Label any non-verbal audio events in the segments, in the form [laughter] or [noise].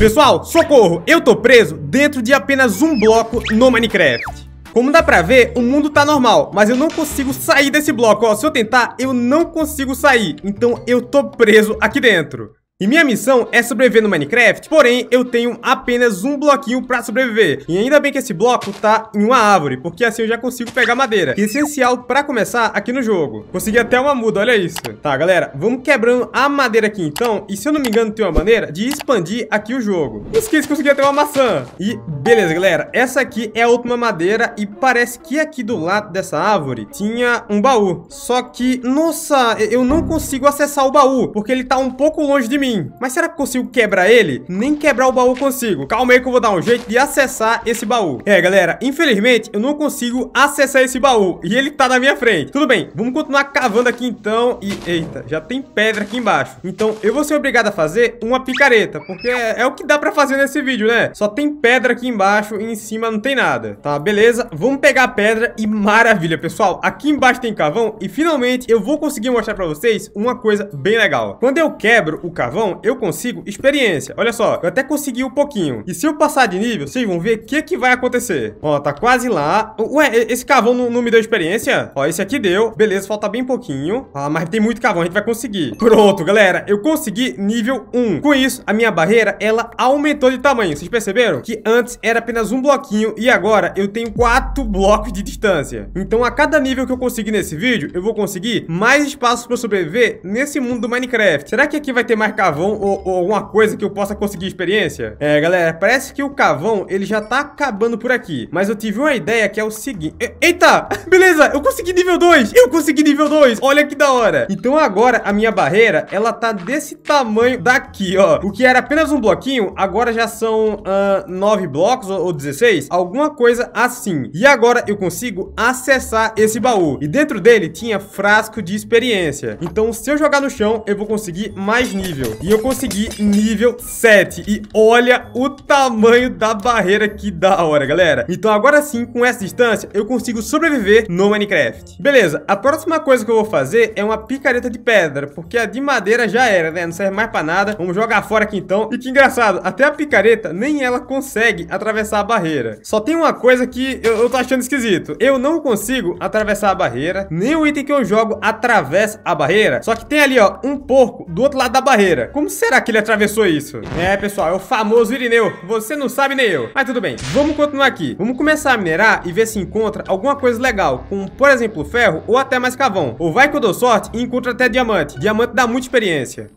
Pessoal, socorro! Eu tô preso dentro de apenas um bloco no Minecraft. Como dá pra ver, o mundo tá normal, mas eu não consigo sair desse bloco, ó. Se eu tentar, eu não consigo sair, então eu tô preso aqui dentro. E minha missão é sobreviver no Minecraft, porém eu tenho apenas um bloquinho pra sobreviver. E ainda bem que esse bloco tá em uma árvore, porque assim eu já consigo pegar madeira, que é essencial pra começar aqui no jogo. Consegui até uma muda, olha isso. Tá, galera, vamos quebrando a madeira aqui então, e se eu não me engano tem uma maneira de expandir aqui o jogo. esqueci que consegui até uma maçã. E beleza, galera, essa aqui é a última madeira e parece que aqui do lado dessa árvore tinha um baú. Só que, nossa, eu não consigo acessar o baú, porque ele tá um pouco longe de mim mas será que consigo quebrar ele? Nem quebrar o baú consigo. Calma aí que eu vou dar um jeito de acessar esse baú. É, galera, infelizmente eu não consigo acessar esse baú e ele tá na minha frente. Tudo bem, vamos continuar cavando aqui então e... Eita, já tem pedra aqui embaixo. Então eu vou ser obrigado a fazer uma picareta, porque é, é o que dá pra fazer nesse vídeo, né? Só tem pedra aqui embaixo e em cima não tem nada. Tá, beleza. Vamos pegar a pedra e maravilha, pessoal. Aqui embaixo tem cavão e finalmente eu vou conseguir mostrar pra vocês uma coisa bem legal. Quando eu quebro o cavão, carvão, eu consigo experiência. Olha só, eu até consegui um pouquinho. E se eu passar de nível, vocês vão ver o que, que vai acontecer. Ó, tá quase lá. Ué, esse carvão não, não me deu experiência? Ó, esse aqui deu. Beleza, falta bem pouquinho. Ah, mas tem muito carvão, a gente vai conseguir. Pronto, galera, eu consegui nível 1. Com isso, a minha barreira, ela aumentou de tamanho. Vocês perceberam? Que antes era apenas um bloquinho e agora eu tenho quatro blocos de distância. Então, a cada nível que eu conseguir nesse vídeo, eu vou conseguir mais espaço para sobreviver nesse mundo do Minecraft. Será que aqui vai ter mais cavão ou, ou, alguma coisa que eu possa conseguir experiência? É, galera, parece que o cavão, ele já tá acabando por aqui. Mas eu tive uma ideia que é o seguinte... Eita! [laughs] Beleza, eu consegui nível 2! Eu consegui nível 2! Olha que da hora! Então agora a minha barreira, ela tá desse tamanho daqui, ó. O que era apenas um bloquinho, agora já são uh, 9 blocos ou, 16. Alguma coisa assim. E agora eu consigo acessar esse baú. E dentro dele tinha frasco de experiência. Então se eu jogar no chão, eu vou conseguir mais nível. E eu consegui nível 7. E olha o tamanho da barreira que da hora, galera. Então agora sim, com essa distância, eu consigo sobreviver no Minecraft. Beleza, a próxima coisa que eu vou fazer é uma picareta de pedra, porque a de madeira já era, né? Não serve mais pra nada. Vamos jogar fora aqui então. E que engraçado, até a picareta, nem ela consegue atravessar a barreira. Só tem uma coisa que eu, eu tô achando esquisito. Eu não consigo atravessar a barreira, nem o item que eu jogo atravessa a barreira. Só que tem ali, ó, um porco do outro lado da barreira. Como será que ele atravessou isso? É, pessoal, é o famoso Irineu. Você não sabe nem eu. Mas tudo bem. Vamos continuar aqui. Vamos começar a minerar e ver se encontra alguma coisa legal, como, por exemplo, ferro ou até mais cavão. Ou vai que eu dou sorte e encontro até diamante. Diamante dá muita experiência.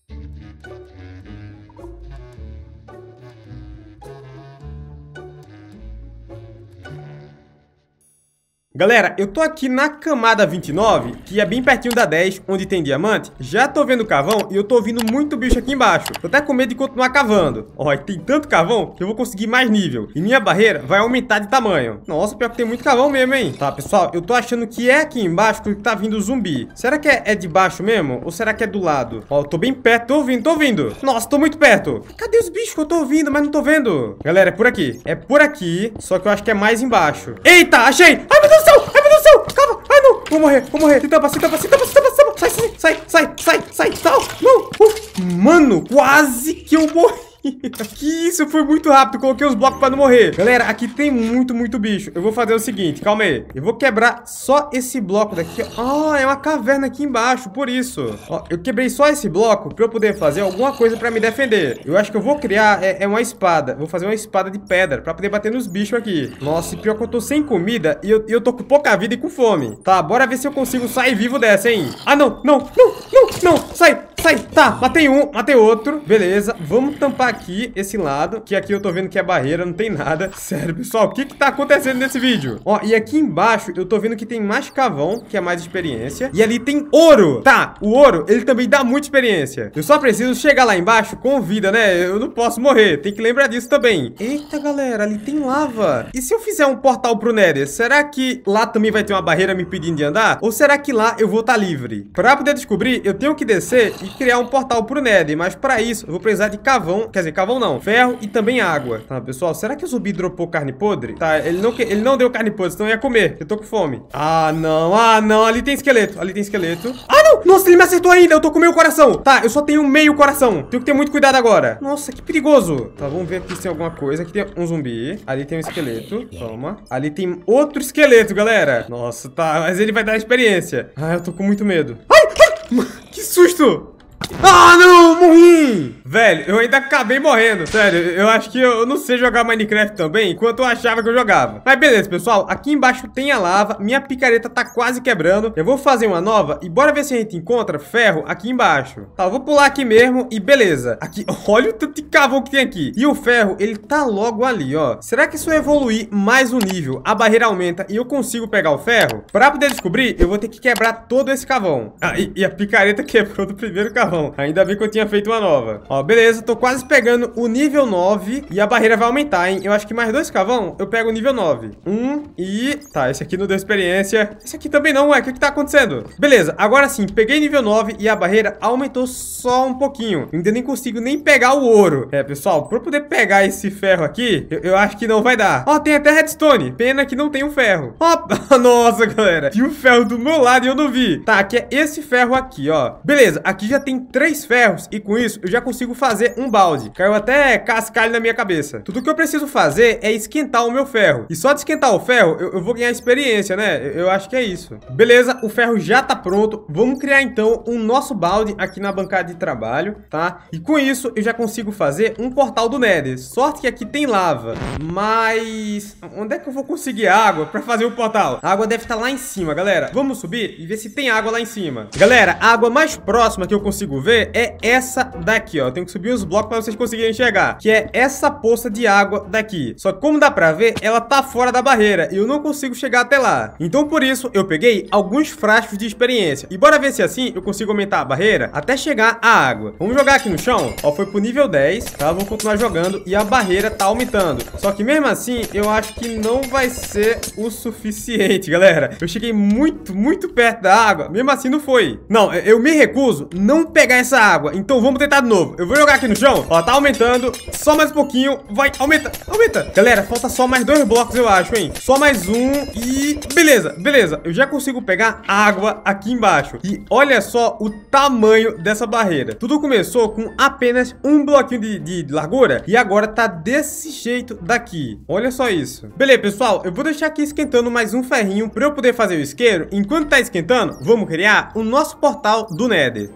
Galera, eu tô aqui na camada 29, que é bem pertinho da 10, onde tem diamante. Já tô vendo carvão e eu tô ouvindo muito bicho aqui embaixo. Tô até com medo de continuar cavando. Ó, tem tanto carvão que eu vou conseguir mais nível. E minha barreira vai aumentar de tamanho. Nossa, pior que tem muito carvão mesmo, hein? Tá, pessoal, eu tô achando que é aqui embaixo que tá vindo zumbi. Será que é, é de baixo mesmo? Ou será que é do lado? Ó, eu tô bem perto, tô ouvindo, tô ouvindo. Nossa, tô muito perto. Cadê os bichos que eu tô ouvindo, mas não tô vendo? Galera, é por aqui. É por aqui, só que eu acho que é mais embaixo. Eita, achei! Ai, meu Deus do céu! céu! Ai, meu Deus do céu! Calma! Ai, não! Vou morrer, vou morrer! Se tampa, se tampa, se tampa, se tampa, se tampa! Sai, sai, sai, sai, sai, sai! Não! Uf. Mano, quase que eu morri! [laughs] que isso, foi muito rápido. Coloquei os blocos pra não morrer. Galera, aqui tem muito, muito bicho. Eu vou fazer o seguinte, calma aí. Eu vou quebrar só esse bloco daqui. Ah, oh, é uma caverna aqui embaixo, por isso. Ó, oh, eu quebrei só esse bloco pra eu poder fazer alguma coisa pra me defender. Eu acho que eu vou criar é, é uma espada. Vou fazer uma espada de pedra pra poder bater nos bichos aqui. Nossa, e pior que eu tô sem comida e eu, eu tô com pouca vida e com fome. Tá, bora ver se eu consigo sair vivo dessa, hein. Ah, não, não, não, não, não. Sai, Sai! Tá, matei um, matei outro. Beleza, vamos tampar aqui esse lado, que aqui eu tô vendo que é barreira, não tem nada. [laughs] Sério, pessoal, o que que tá acontecendo nesse vídeo? Ó, e aqui embaixo eu tô vendo que tem mais cavão, que é mais experiência. E ali tem ouro. Tá, o ouro, ele também dá muita experiência. Eu só preciso chegar lá embaixo com vida, né? Eu não posso morrer, tem que lembrar disso também. Eita, galera, ali tem lava. E se eu fizer um portal pro Nether, será que lá também vai ter uma barreira me pedindo de andar? Ou será que lá eu vou estar tá livre? Pra poder descobrir, eu tenho que descer e criar um portal pro Nether, mas para isso eu vou precisar de cavão, quer dizer, cavão não, ferro e também água. Tá, pessoal, será que o zumbi dropou carne podre? Tá, ele não, ele não deu carne podre, senão eu ia comer, eu tô com fome. Ah, não, ah, não, ali tem esqueleto, ali tem esqueleto. Ah, não! Nossa, ele me acertou ainda, eu tô com meio coração. Tá, eu só tenho meio coração, tenho que ter muito cuidado agora. Nossa, que perigoso. Tá, vamos ver aqui se tem alguma coisa, aqui tem um zumbi, ali tem um esqueleto, toma. Ali tem outro esqueleto, galera. Nossa, tá, mas ele vai dar experiência. Ah, eu tô com muito medo. Ai, ai, que susto! Ah, não! Morri! Velho, eu ainda acabei morrendo. Sério, eu acho que eu não sei jogar Minecraft também, enquanto eu achava que eu jogava. Mas beleza, pessoal. Aqui embaixo tem a lava. Minha picareta tá quase quebrando. Eu vou fazer uma nova e bora ver se a gente encontra ferro aqui embaixo. Tá, eu vou pular aqui mesmo e beleza. Aqui, [laughs] olha o tanto de cavão que tem aqui. E o ferro, ele tá logo ali, ó. Será que se eu evoluir mais um nível, a barreira aumenta e eu consigo pegar o ferro? Pra poder descobrir, eu vou ter que quebrar todo esse cavão. Ah, e, e a picareta [laughs] quebrou do primeiro cavão. Ainda vi que eu tinha feito uma nova. Ó, beleza, tô quase pegando o nível 9 e a barreira vai aumentar, hein? Eu acho que mais dois cavão, eu pego o nível 9. Um e... Tá, esse aqui não deu experiência. Esse aqui também não, ué. O que que tá acontecendo? Beleza, agora sim, peguei nível 9 e a barreira aumentou só um pouquinho. Ainda nem consigo nem pegar o ouro. É, pessoal, pra eu poder pegar esse ferro aqui, eu, eu acho que não vai dar. Ó, tem até redstone. Pena que não tem um ferro. Ó, [laughs] nossa, galera. Tinha o um ferro do meu lado e eu não vi. Tá, aqui é esse ferro aqui, ó. Beleza, aqui já tem tem três ferros e com isso eu já consigo fazer um balde. Caiu até cascalho na minha cabeça. Tudo que eu preciso fazer é esquentar o meu ferro. E só de esquentar o ferro, eu, eu vou ganhar experiência, né? Eu, eu, acho que é isso. Beleza, o ferro já tá pronto. Vamos criar então o um nosso balde aqui na bancada de trabalho, tá? E com isso eu já consigo fazer um portal do Nether. Sorte que aqui tem lava, mas... Onde é que eu vou conseguir água pra fazer o portal? A água deve estar tá lá em cima, galera. Vamos subir e ver se tem água lá em cima. Galera, a água mais próxima que eu consigo consigo ver é essa daqui, ó. Eu tenho que subir uns blocos pra vocês conseguirem enxergar. Que é essa poça de água daqui. Só que como dá pra ver, ela tá fora da barreira e eu não consigo chegar até lá. Então por isso, eu peguei alguns frascos de experiência. E bora ver se assim eu consigo aumentar a barreira até chegar à água. Vamos jogar aqui no chão? Ó, foi pro nível 10, tá? Vamos continuar jogando e a barreira tá aumentando. Só que mesmo assim, eu acho que não vai ser o suficiente, [laughs] galera. Eu cheguei muito, muito perto da água. Mesmo assim, não foi. Não, eu me recuso. Não pegar essa água. Então vamos tentar de novo. Eu vou jogar aqui no chão. Ó, tá aumentando. Só mais um pouquinho. Vai, aumenta, aumenta. Galera, falta só mais dois blocos, eu acho, hein? Só mais um e... Beleza, beleza. Eu já consigo pegar água aqui embaixo. E olha só o tamanho dessa barreira. Tudo começou com apenas um bloquinho de, de, de largura e agora tá desse jeito daqui. Olha só isso. Beleza, pessoal. Eu vou deixar aqui esquentando mais um ferrinho para eu poder fazer o isqueiro. Enquanto tá esquentando, vamos criar o nosso portal do Nether.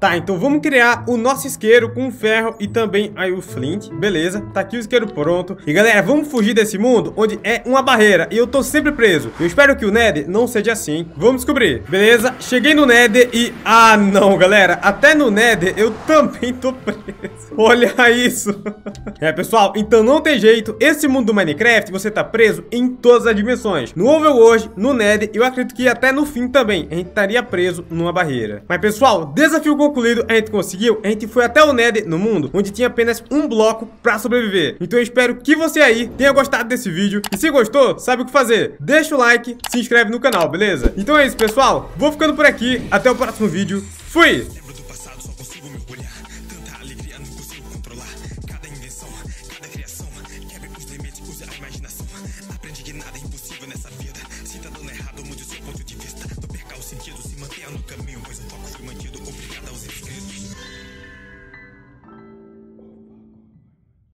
Tá, então vamos criar o nosso isqueiro com ferro e também aí o flint, beleza? Tá aqui o isqueiro pronto. E galera, vamos fugir desse mundo onde é uma barreira e eu tô sempre preso. Eu espero que o Ned não seja assim. Vamos descobrir, beleza? Cheguei no Ned e... Ah, não, galera. Até no Ned eu [laughs] também tô preso. Olha isso. [laughs] É, pessoal, então não tem jeito. Esse mundo do Minecraft, você tá preso em todas as dimensões. No Overworld, no Nether, eu acredito que até no fim também, a gente estaria preso numa barreira. Mas, pessoal, desafio concluído, a gente conseguiu. A gente foi até o Nether, no mundo, onde tinha apenas um bloco pra sobreviver. Então eu espero que você aí tenha gostado desse vídeo. E se gostou, sabe o que fazer. Deixa o like, se inscreve no canal, beleza? Então é isso, pessoal. Vou ficando por aqui. Até o próximo vídeo. Fui! cada invenção, cada criação. Quebre os limites, use a imaginação. Aprende que nada é impossível nessa vida. Se tá dando errado, mude o seu ponto de vista. Não perca o sentido, se mantenha no caminho, pois o foco foi mantido. Obrigado aos inscritos.